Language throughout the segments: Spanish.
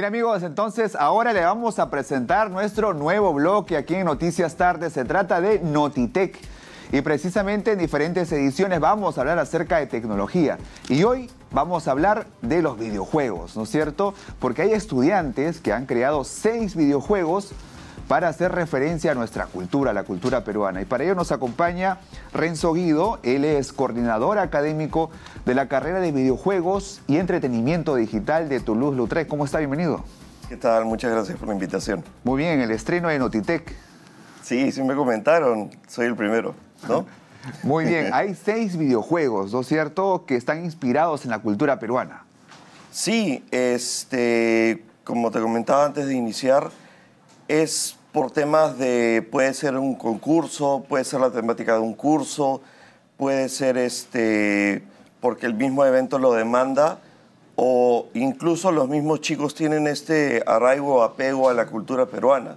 Bien amigos, entonces ahora le vamos a presentar nuestro nuevo bloque aquí en Noticias Tardes Se trata de Notitech. Y precisamente en diferentes ediciones vamos a hablar acerca de tecnología. Y hoy vamos a hablar de los videojuegos, ¿no es cierto? Porque hay estudiantes que han creado seis videojuegos para hacer referencia a nuestra cultura, la cultura peruana. Y para ello nos acompaña Renzo Guido, él es coordinador académico de la carrera de videojuegos y entretenimiento digital de toulouse Lutres. ¿Cómo está? Bienvenido. ¿Qué tal? Muchas gracias por la invitación. Muy bien, el estreno de Notitec. Sí, sí me comentaron, soy el primero, ¿no? Muy bien, hay seis videojuegos, ¿no es cierto?, que están inspirados en la cultura peruana. Sí, este, como te comentaba antes de iniciar, es por temas de, puede ser un concurso, puede ser la temática de un curso, puede ser este, porque el mismo evento lo demanda, o incluso los mismos chicos tienen este arraigo, apego a la cultura peruana,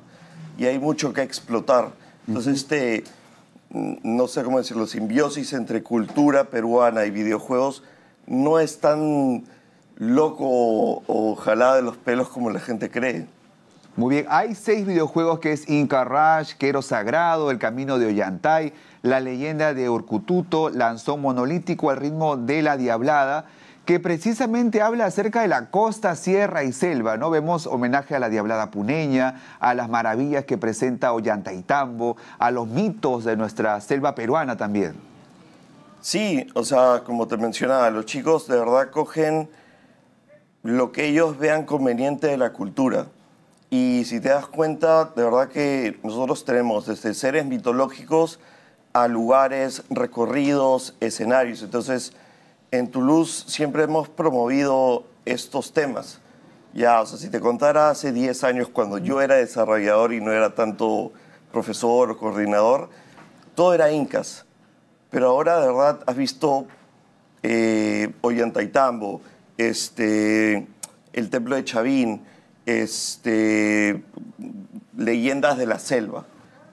y hay mucho que explotar. Entonces, este, no sé cómo decirlo, simbiosis entre cultura peruana y videojuegos no es tan loco ojalá o jalada de los pelos como la gente cree. Muy bien, hay seis videojuegos que es Inca Rush, Quero Sagrado, El Camino de Ollantay, La Leyenda de Orcututo, Lanzón Monolítico al ritmo de la Diablada, que precisamente habla acerca de la costa, sierra y selva, ¿no? Vemos homenaje a la Diablada puneña, a las maravillas que presenta Ollantaytambo, a los mitos de nuestra selva peruana también. Sí, o sea, como te mencionaba, los chicos de verdad cogen lo que ellos vean conveniente de la cultura. Y si te das cuenta, de verdad que nosotros tenemos desde seres mitológicos a lugares, recorridos, escenarios. Entonces, en Toulouse siempre hemos promovido estos temas. Ya, o sea, si te contara hace 10 años cuando yo era desarrollador y no era tanto profesor o coordinador, todo era incas. Pero ahora, de verdad, has visto eh, Ollantaytambo, este, el templo de Chavín, este, leyendas de la selva.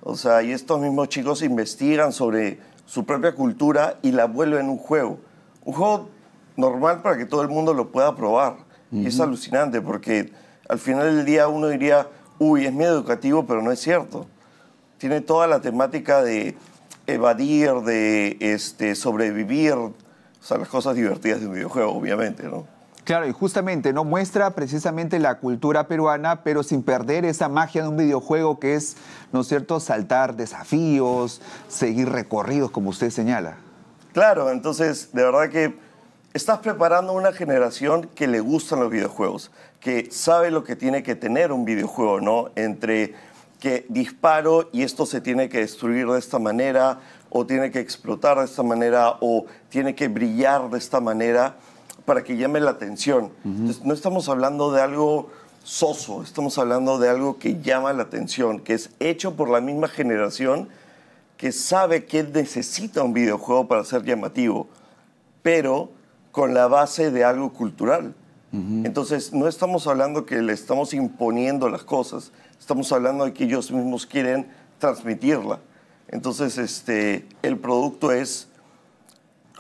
O sea, y estos mismos chicos investigan sobre su propia cultura y la vuelven un juego. Un juego normal para que todo el mundo lo pueda probar. Y es alucinante porque al final del día uno diría, uy, es medio educativo, pero no es cierto. Tiene toda la temática de evadir, de este, sobrevivir, o sea, las cosas divertidas de un videojuego, obviamente, ¿no? Claro, y justamente, ¿no? Muestra precisamente la cultura peruana, pero sin perder esa magia de un videojuego que es, ¿no es cierto?, saltar desafíos, seguir recorridos, como usted señala. Claro, entonces, de verdad que estás preparando una generación que le gustan los videojuegos, que sabe lo que tiene que tener un videojuego, ¿no? Entre que disparo y esto se tiene que destruir de esta manera, o tiene que explotar de esta manera, o tiene que brillar de esta manera para que llame la atención. no estamos hablando de algo soso, estamos hablando de algo que llama la atención, que es hecho por la misma generación que sabe que necesita un videojuego para ser llamativo, pero con la base de algo cultural. Entonces, no estamos hablando que le estamos imponiendo las cosas, estamos hablando de que ellos mismos quieren transmitirla. Entonces, este, el producto es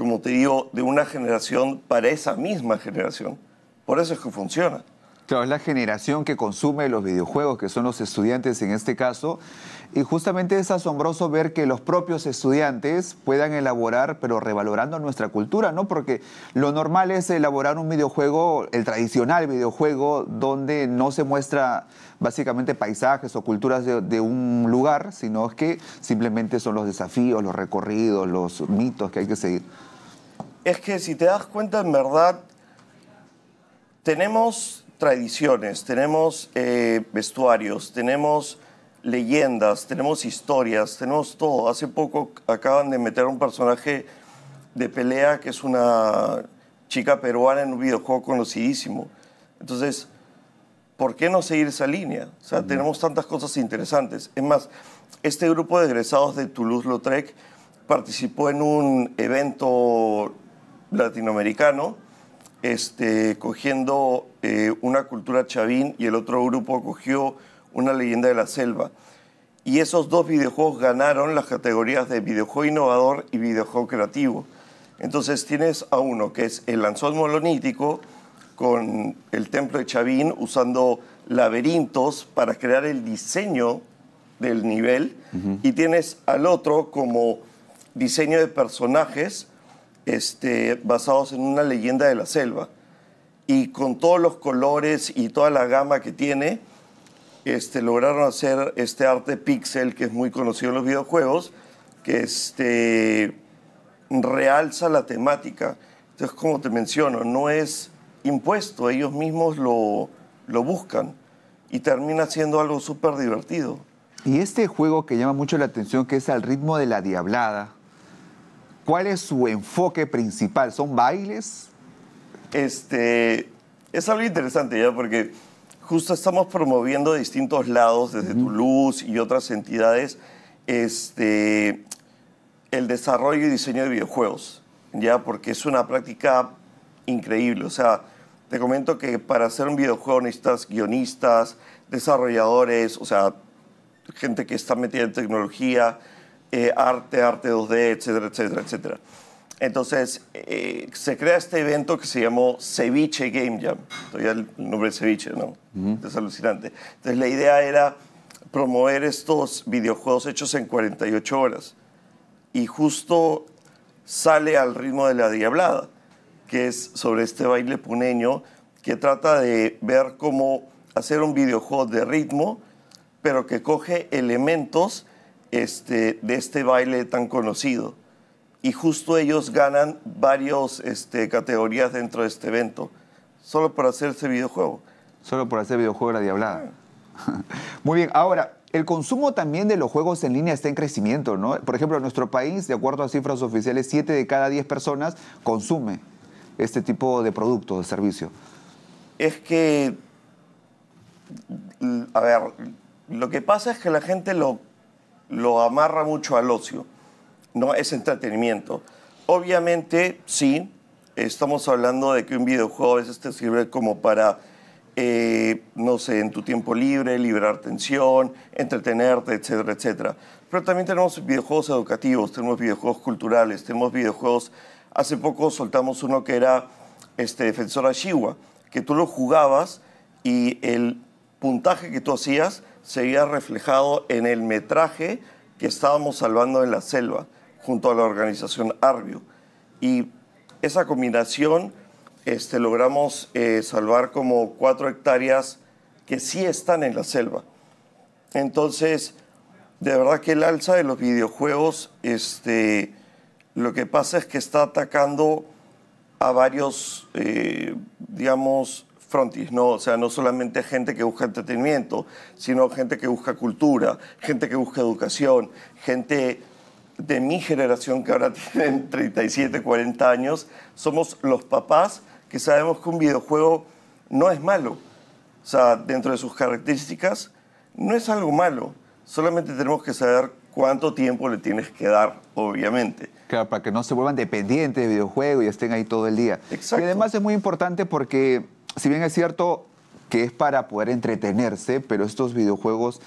como te digo, de una generación para esa misma generación. Por eso es que funciona. Claro, es la generación que consume los videojuegos, que son los estudiantes en este caso. Y justamente es asombroso ver que los propios estudiantes puedan elaborar, pero revalorando nuestra cultura, ¿no? Porque lo normal es elaborar un videojuego, el tradicional videojuego, donde no se muestra básicamente paisajes o culturas de, de un lugar, sino que simplemente son los desafíos, los recorridos, los mitos que hay que seguir es que si te das cuenta, en verdad, tenemos tradiciones, tenemos eh, vestuarios, tenemos leyendas, tenemos historias, tenemos todo. Hace poco acaban de meter un personaje de pelea que es una chica peruana en un videojuego conocidísimo. Entonces, ¿por qué no seguir esa línea? O sea, tenemos tantas cosas interesantes. Es más, este grupo de egresados de Toulouse-Lautrec participó en un evento latinoamericano, este, cogiendo eh, una cultura chavín y el otro grupo cogió una leyenda de la selva. Y esos dos videojuegos ganaron las categorías de videojuego innovador y videojuego creativo. Entonces tienes a uno que es el lanzón molonítico con el templo de Chavín usando laberintos para crear el diseño del nivel y tienes al otro como diseño de personajes este, basados en una leyenda de la selva. Y con todos los colores y toda la gama que tiene, este, lograron hacer este arte pixel que es muy conocido en los videojuegos, que este, realza la temática. Entonces, como te menciono, no es impuesto, ellos mismos lo, lo buscan y termina siendo algo súper divertido. Y este juego que llama mucho la atención, que es al ritmo de la diablada, ¿Cuál es su enfoque principal? ¿Son bailes? Este, es algo interesante ya porque justo estamos promoviendo distintos lados, desde Toulouse y otras entidades, este, el desarrollo y diseño de videojuegos, ya porque es una práctica increíble. O sea, te comento que para hacer un videojuego necesitas guionistas, desarrolladores, o sea, gente que está metida en tecnología, eh, arte, arte 2D, etcétera, etcétera, etcétera. Entonces, eh, se crea este evento que se llamó Ceviche Game Jam. Todavía el nombre es Ceviche, ¿no? Es alucinante. Entonces, la idea era promover estos videojuegos hechos en 48 horas. Y justo sale al ritmo de la Diablada, que es sobre este baile puneño que trata de ver cómo hacer un videojuego de ritmo, pero que coge elementos este, de este baile tan conocido. Y justo ellos ganan varias este, categorías dentro de este evento, solo por hacerse videojuego. Solo por hacer videojuego la diablada. Muy bien, ahora, el consumo también de los juegos en línea está en crecimiento, ¿no? Por ejemplo, en nuestro país, de acuerdo a cifras oficiales, 7 de cada 10 personas consume este tipo de producto, de servicio. Es que, a ver, lo que pasa es que la gente lo lo amarra mucho al ocio, ¿no? Es entretenimiento. Obviamente, sí, estamos hablando de que un videojuego a veces te sirve como para, eh, no sé, en tu tiempo libre, liberar tensión, entretenerte, etcétera, etcétera. Pero también tenemos videojuegos educativos, tenemos videojuegos culturales, tenemos videojuegos... Hace poco soltamos uno que era este, defensor que tú lo jugabas y el puntaje que tú hacías se había reflejado en el metraje que estábamos salvando en la selva junto a la organización Arbio. Y esa combinación este, logramos eh, salvar como cuatro hectáreas que sí están en la selva. Entonces, de verdad que el alza de los videojuegos, este, lo que pasa es que está atacando a varios, eh, digamos, frontis, ¿no? O sea, no solamente gente que busca entretenimiento, sino gente que busca cultura, gente que busca educación, gente de mi generación que ahora tienen 37, 40 años, somos los papás que sabemos que un videojuego no es malo. O sea, dentro de sus características, no es algo malo. Solamente tenemos que saber cuánto tiempo le tienes que dar, obviamente. Claro, para que no se vuelvan dependientes de videojuegos y estén ahí todo el día. Exacto. Y además es muy importante porque si bien es cierto que es para poder entretenerse, pero estos videojuegos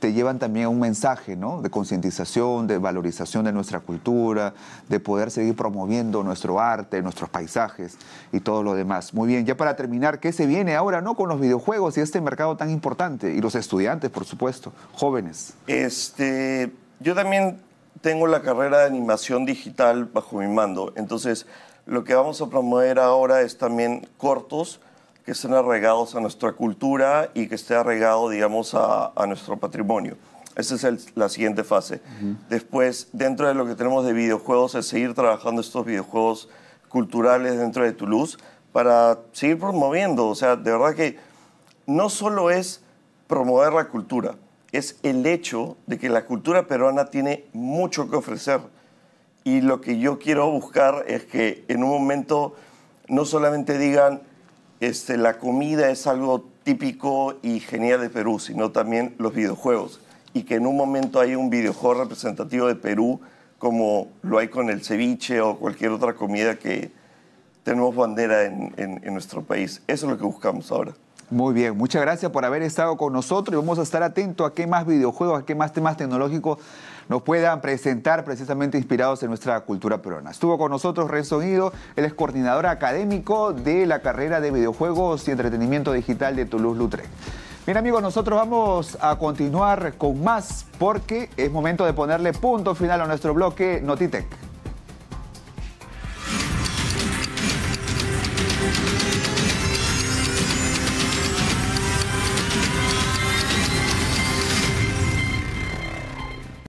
te llevan también a un mensaje ¿no? de concientización, de valorización de nuestra cultura, de poder seguir promoviendo nuestro arte, nuestros paisajes y todo lo demás. Muy bien, ya para terminar, ¿qué se viene ahora no con los videojuegos y este mercado tan importante? Y los estudiantes, por supuesto, jóvenes. Este, yo también tengo la carrera de animación digital bajo mi mando, entonces lo que vamos a promover ahora es también cortos que estén arraigados a nuestra cultura y que esté arraigado, digamos, a, nuestro patrimonio. Esa es la siguiente fase. Después, dentro de lo que tenemos de videojuegos, es seguir trabajando estos videojuegos culturales dentro de Toulouse para seguir promoviendo. O sea, de verdad que no solo es promover la cultura, es el hecho de que la cultura peruana tiene mucho que ofrecer. Y lo que yo quiero buscar es que en un momento no solamente digan, este, la comida es algo típico y genial de Perú, sino también los videojuegos. Y que en un momento hay un videojuego representativo de Perú, como lo hay con el ceviche o cualquier otra comida que tenemos bandera en, nuestro país. Eso es lo que buscamos ahora. Muy bien, muchas gracias por haber estado con nosotros y vamos a estar atentos a qué más videojuegos, a qué más temas tecnológicos nos puedan presentar precisamente inspirados en nuestra cultura peruana. Estuvo con nosotros Renzo Guido, él es coordinador académico de la carrera de videojuegos y entretenimiento digital de toulouse Lutre. Bien amigos, nosotros vamos a continuar con más porque es momento de ponerle punto final a nuestro bloque Notitech.